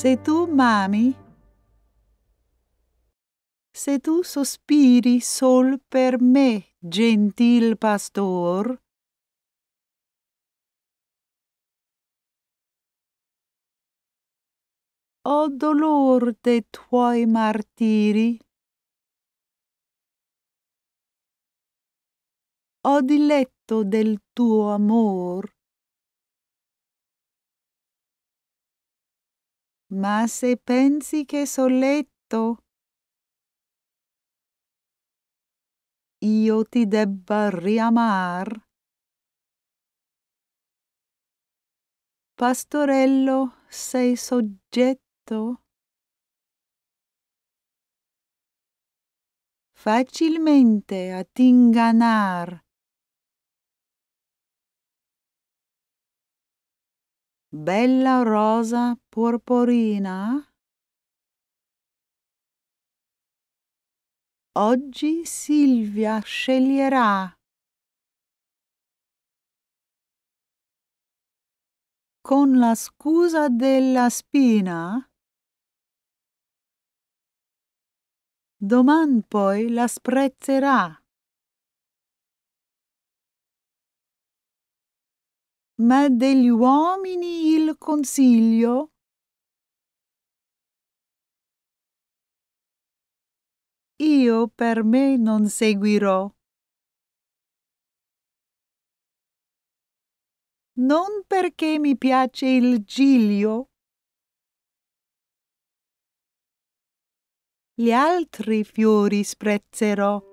Sei tu, mami? Se tu sospiri sol per me, gentil pastor, Ho dolor dei tuoi martiri, Ho diletto del tuo amor, ma se pensi che soletto io ti debba riamar, pastorello sei soggetto. Facilmente a t'ingannar. bella rosa porporina? Oggi Silvia sceglierà. Con la scusa della spina? Domani poi la sprezzerà. ma degli uomini il consiglio. Io per me non seguirò. Non perché mi piace il giglio. Gli altri fiori sprezzerò.